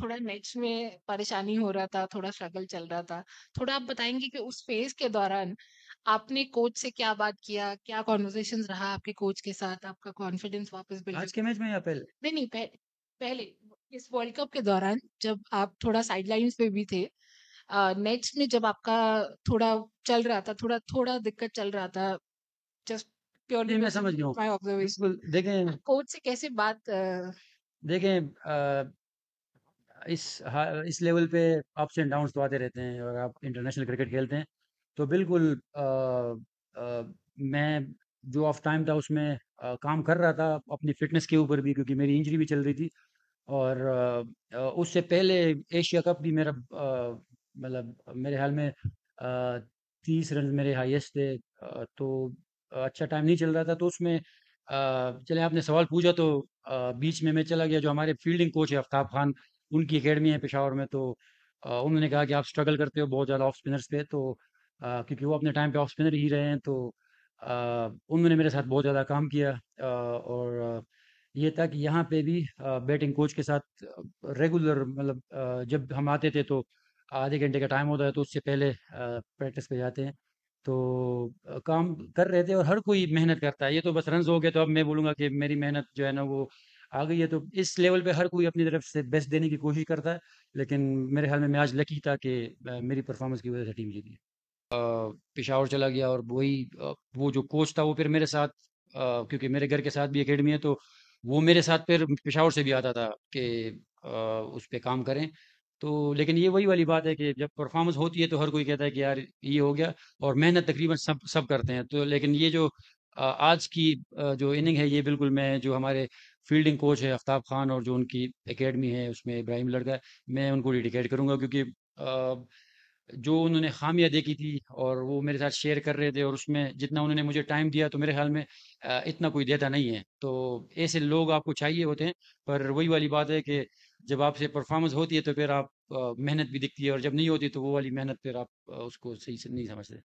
थोड़ा नेट्स में परेशानी हो रहा था थोड़ा स्ट्रगल चल रहा था थोड़ा आप बताएंगे कि उस फेज के दौरान आपने कोच से क्या बात किया क्या कॉन्वर्सेशन रहा आपके कोच के साथ आपका कॉन्फिडेंस वापस बिल्ड आज के मैच में या पहले नहीं नहीं पह, पहले इस वर्ल्ड कप के दौरान जब आप थोड़ा साइड लाइन पे भी थे नेट्स में जब आपका थोड़ा चल रहा था थोड़ा थोड़ा दिक्कत चल रहा था जस्ट प्योरली मैं समझ गया हूँ देखें कोच से कैसे बात देखें इस हर इस लेवल पे अप्स एंड डाउन तो आते रहते हैं अगर आप इंटरनेशनल क्रिकेट खेलते हैं तो बिल्कुल आ, आ, मैं जो ऑफ टाइम था उसमें आ, काम कर रहा था अपनी फिटनेस के ऊपर भी क्योंकि मेरी इंजरी भी चल रही थी और आ, उससे पहले एशिया कप भी मेरा मतलब मेरे हाल में आ, तीस रन मेरे हाईएस्ट थे आ, तो अच्छा टाइम नहीं चल रहा था तो उसमें चले आपने सवाल पूछा तो बीच में मैं चला गया जो हमारे फील्डिंग कोच है आफ्ताब खान उनकी अकेडमी है पेशावर में तो उन्होंने कहा कि आप स्ट्रगल करते हो बहुत ज़्यादा ऑफ स्पिनर्स पे तो क्योंकि वो अपने टाइम पे ऑफ स्पिनर ही रहे हैं तो उन्होंने मेरे साथ बहुत ज़्यादा काम किया और ये था कि यहाँ पे भी बैटिंग कोच के साथ रेगुलर मतलब जब हम आते थे तो आधे घंटे का टाइम होता है तो उससे पहले प्रैक्टिस पे जाते हैं तो काम कर रहे थे और हर कोई मेहनत करता है ये तो बस रन हो गए तो अब मैं बोलूँगा कि मेरी मेहनत जो है ना वो आ गई है तो इस लेवल पे हर कोई अपनी तरफ से बेस्ट देने की कोशिश करता है लेकिन मेरे ख्याल में मैं आज लकी था कि मेरी परफॉर्मेंस की वजह से टीम जीती पिशावर चला गया और वही वो जो कोच था वो फिर मेरे साथ क्योंकि मेरे घर के साथ भी अकेडमी है तो वो मेरे साथ फिर पिशावर से भी आता था कि उस पर काम करें तो लेकिन ये वही वाली बात है कि जब परफॉर्मेंस होती है तो हर कोई कहता है कि यार ये हो गया और मेहनत तकरीबन सब सब करते हैं तो लेकिन ये जो आज की जो इनिंग है ये बिल्कुल मैं जो हमारे फील्डिंग कोच है आफ्ताब खान और जो उनकी एकेडमी है उसमें इब्राहिम लड़का मैं उनको डेडिकेट करूँगा क्योंकि जो उन्होंने खामियां देखी थी और वो मेरे साथ शेयर कर रहे थे और उसमें जितना उन्होंने मुझे टाइम दिया तो मेरे ख्याल में इतना कोई देता नहीं है तो ऐसे लोग आपको चाहिए होते हैं पर वही वाली बात है कि जब आपसे परफॉर्मेंस होती है तो फिर आप मेहनत भी दिखती है और जब नहीं होती तो वो वाली मेहनत फिर आप उसको सही से नहीं समझते